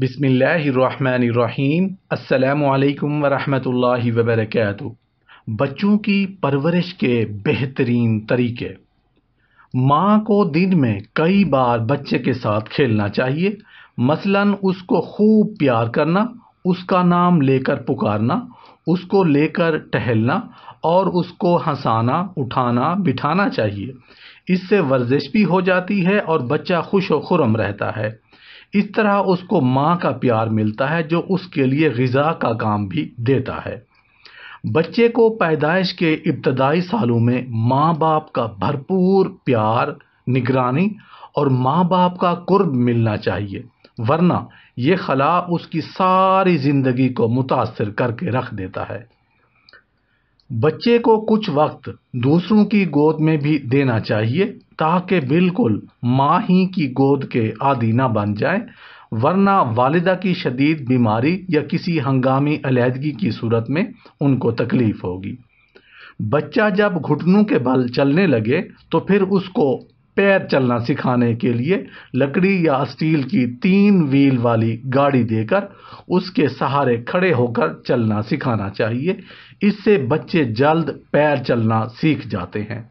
बिसमीम् अल्लाम वरहमतुल्लाहि वबरकatuh बच्चों की परवरिश के बेहतरीन तरीके माँ को दिन में कई बार बच्चे के साथ खेलना चाहिए मसलन उसको खूब प्यार करना उसका नाम लेकर पुकारना उसको लेकर टहलना और उसको हंसाना उठाना बिठाना चाहिए इससे वर्जिश भी हो जाती है और बच्चा खुश व खुरम रहता है इस तरह उसको माँ का प्यार मिलता है जो उसके लिए गज़ा का काम भी देता है बच्चे को पैदाइश के इब्तदाई सालों में माँ बाप का भरपूर प्यार निगरानी और माँ बाप का कुर्ब मिलना चाहिए वरना ये खला उसकी सारी ज़िंदगी को मुतासर करके रख देता है बच्चे को कुछ वक्त दूसरों की गोद में भी देना चाहिए ताकि बिल्कुल माँ ही की गोद के आदि ना बन जाए वरना वालदा की शदीद बीमारी या किसी हंगामी अलीहदगी की सूरत में उनको तकलीफ़ होगी बच्चा जब घुटनों के बल चलने लगे तो फिर उसको पैर चलना सिखाने के लिए लकड़ी या स्टील की तीन व्हील वाली गाड़ी देकर उसके सहारे खड़े होकर चलना सिखाना चाहिए इससे बच्चे जल्द पैर चलना सीख जाते हैं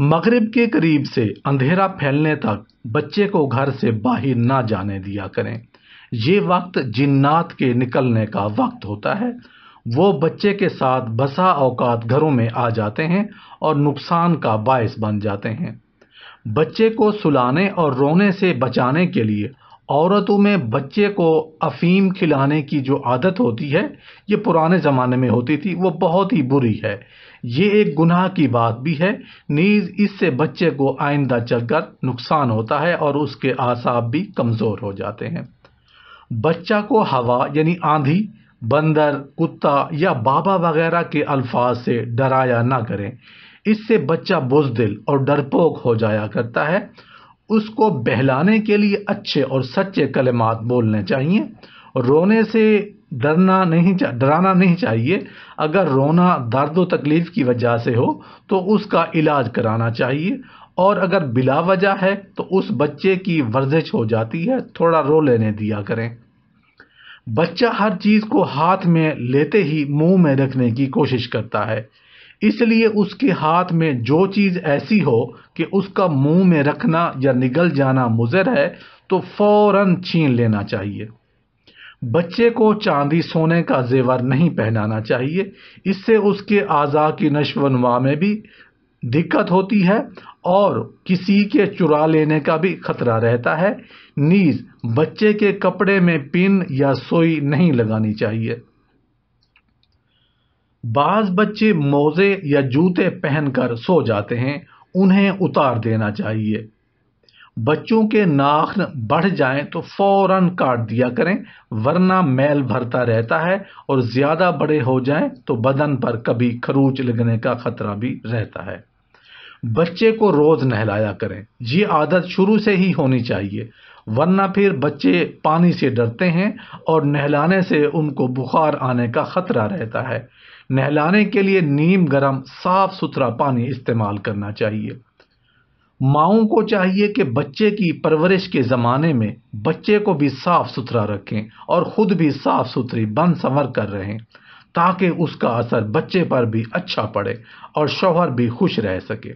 मगरिब के करीब से अंधेरा फैलने तक बच्चे को घर से बाहर ना जाने दिया करें ये वक्त जिन्नात के निकलने का वक्त होता है वो बच्चे के साथ बसा अवकात घरों में आ जाते हैं और नुकसान का बायस बन जाते हैं बच्चे को सुलाने और रोने से बचाने के लिए औरतों में बच्चे को अफीम खिलाने की जो आदत होती है ये पुराने ज़माने में होती थी वो बहुत ही बुरी है ये एक गुनाह की बात भी है नीज़ इससे बच्चे को आइंदा चलकर नुकसान होता है और उसके आसाब भी कमज़ोर हो जाते हैं बच्चा को हवा यानी आंधी बंदर कुत्ता या बाबा वगैरह के अल्फाज से डराया ना करें इससे बच्चा बुजदिल और डरपोक हो जाया करता है उसको बहलाने के लिए अच्छे और सच्चे कलमात बोलने चाहिए रोने से डरना नहीं डराना नहीं चाहिए अगर रोना दर्द व तकलीफ़ की वजह से हो तो उसका इलाज कराना चाहिए और अगर बिला वजह है तो उस बच्चे की वर्जिश हो जाती है थोड़ा रो लेने दिया करें बच्चा हर चीज़ को हाथ में लेते ही मुंह में रखने की कोशिश करता है इसलिए उसके हाथ में जो चीज़ ऐसी हो कि उसका मुंह में रखना या निगल जाना मुजर है तो फौरन छीन लेना चाहिए बच्चे को चांदी सोने का जेवर नहीं पहनाना चाहिए इससे उसके आज़ा की नशवनवा में भी दिक्कत होती है और किसी के चुरा लेने का भी खतरा रहता है नीज बच्चे के कपड़े में पिन या सोई नहीं लगानी चाहिए बाज बच्चे मोजे या जूते पहनकर सो जाते हैं उन्हें उतार देना चाहिए बच्चों के नाखन बढ़ जाएं तो फौरन काट दिया करें वरना मैल भरता रहता है और ज़्यादा बड़े हो जाएं तो बदन पर कभी खरूच लगने का खतरा भी रहता है बच्चे को रोज़ नहलाया करें ये आदत शुरू से ही होनी चाहिए वरना फिर बच्चे पानी से डरते हैं और नहलाने से उनको बुखार आने का ख़तरा रहता है नहलाने के लिए नीम गर्म साफ़ सुथरा पानी इस्तेमाल करना चाहिए माओ को चाहिए कि बच्चे की परवरिश के ज़माने में बच्चे को भी साफ़ सुथरा रखें और ख़ुद भी साफ़ सुथरी बन संवर कर रहें ताकि उसका असर बच्चे पर भी अच्छा पड़े और शोहर भी खुश रह सके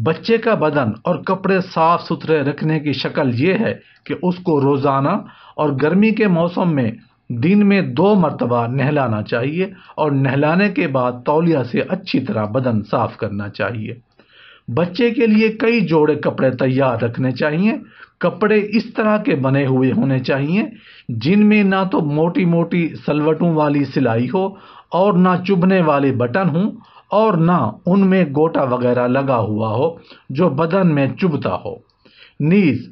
बच्चे का बदन और कपड़े साफ़ सुथरे रखने की शक्ल ये है कि उसको रोज़ाना और गर्मी के मौसम में दिन में दो मरतबा नहलाना चाहिए और नहलाने के बाद तौलिया से अच्छी तरह बदन साफ़ करना चाहिए बच्चे के लिए कई जोड़े कपड़े तैयार रखने चाहिए कपड़े इस तरह के बने हुए होने चाहिए जिनमें ना तो मोटी मोटी सलवटों वाली सिलाई हो और ना चुभने वाले बटन हों और ना उनमें गोटा वगैरह लगा हुआ हो जो बदन में चुभता हो नीज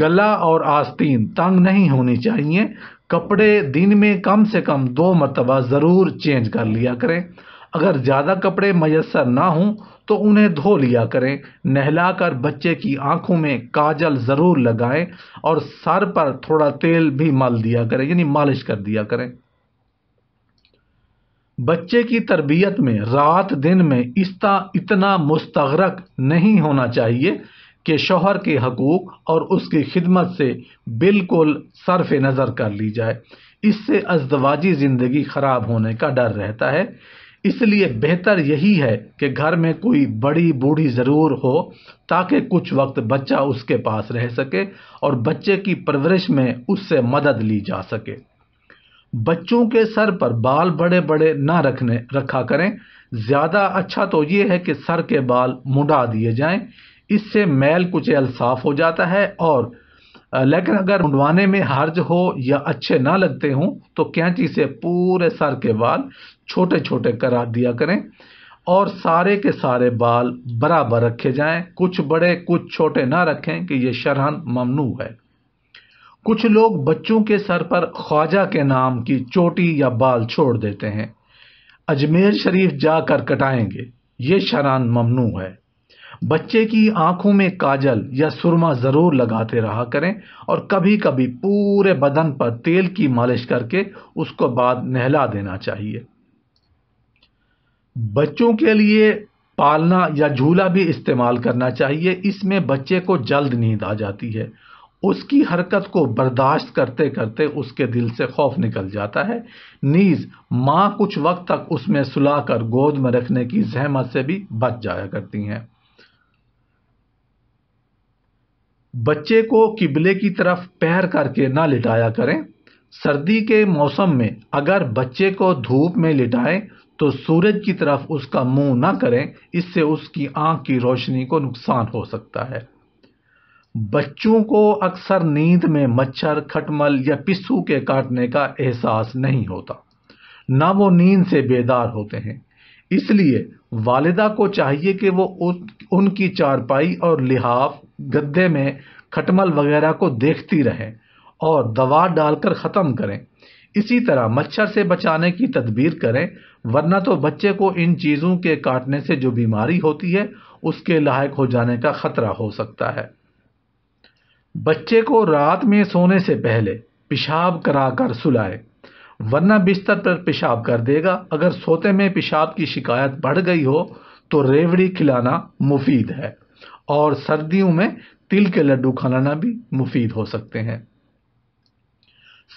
गला और आस्तीन तंग नहीं होनी चाहिए कपड़े दिन में कम से कम दो मरतबा ज़रूर चेंज कर लिया करें अगर ज़्यादा कपड़े मयसर ना हों तो उन्हें धो लिया करें नहलाकर बच्चे की आंखों में काजल ज़रूर लगाएं और सर पर थोड़ा तेल भी मल दिया करें यानी मालिश कर दिया करें बच्चे की तरबियत में रात दिन में इसता इतना मुस्तरक नहीं होना चाहिए कि शोहर के हकूक़ और उसकी खिदमत से बिल्कुल सरफ नज़र कर ली जाए इससे अजदवाजी ज़िंदगी ख़राब होने का डर रहता है इसलिए बेहतर यही है कि घर में कोई बड़ी बूढ़ी ज़रूर हो ताकि कुछ वक्त बच्चा उसके पास रह सके और बच्चे की परवरिश में उससे मदद ली जा सके बच्चों के सर पर बाल बड़े बड़े ना रखने रखा करें ज़्यादा अच्छा तो ये है कि सर के बाल मुड़ा दिए जाएं इससे मैल कुछ साफ़ हो जाता है और लेकिन अगर मुंडवाने में हर्ज हो या अच्छे ना लगते हों तो कैंची से पूरे सर के बाल छोटे छोटे करा दिया करें और सारे के सारे बाल बराबर रखे जाएं कुछ बड़े कुछ छोटे ना रखें कि ये शरहन ममनू है कुछ लोग बच्चों के सर पर ख्वाजा के नाम की चोटी या बाल छोड़ देते हैं अजमेर शरीफ जाकर कटाएंगे ये शरान ममनू है बच्चे की आंखों में काजल या सुरमा ज़रूर लगाते रहा करें और कभी कभी पूरे बदन पर तेल की मालिश करके उसको बाद नहला देना चाहिए बच्चों के लिए पालना या झूला भी इस्तेमाल करना चाहिए इसमें बच्चे को जल्द नींद आ जाती है उसकी हरकत को बर्दाश्त करते करते उसके दिल से खौफ निकल जाता है नीज माँ कुछ वक्त तक उसमें सुलाकर कर गोद में रखने की जहमत से भी बच जाया करती हैं बच्चे को किबले की तरफ पैर करके ना लिटाया करें सर्दी के मौसम में अगर बच्चे को धूप में लिटाएं तो सूरज की तरफ उसका मुंह ना करें इससे उसकी आंख की रोशनी को नुकसान हो सकता है बच्चों को अक्सर नींद में मच्छर खटमल या पिस्सू के काटने का एहसास नहीं होता ना वो नींद से बेदार होते हैं इसलिए वालदा को चाहिए कि वो उनकी चारपाई और लिहाफ गद्दे में खटमल वगैरह को देखती रहें और दवा डालकर ख़त्म करें इसी तरह मच्छर से बचाने की तदबीर करें वरना तो बच्चे को इन चीज़ों के काटने से जो बीमारी होती है उसके लायक हो जाने का ख़तरा हो सकता है बच्चे को रात में सोने से पहले पेशाब करा कर सुलाए वरना बिस्तर पर पेशाब कर देगा अगर सोते में पेशाब की शिकायत बढ़ गई हो तो रेवड़ी खिलाना मुफीद है और सर्दियों में तिल के लड्डू खाना भी मुफीद हो सकते हैं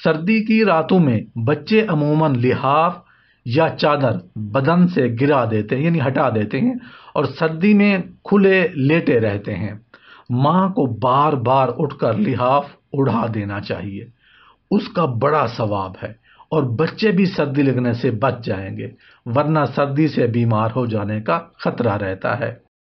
सर्दी की रातों में बच्चे अमूमन लिहाफ या चादर बदन से गिरा देते हैं यानी हटा देते हैं और सर्दी में खुले लेटे रहते हैं माँ को बार बार उठकर लिहाफ उड़ा देना चाहिए उसका बड़ा सवाब है और बच्चे भी सर्दी लगने से बच जाएंगे वरना सर्दी से बीमार हो जाने का खतरा रहता है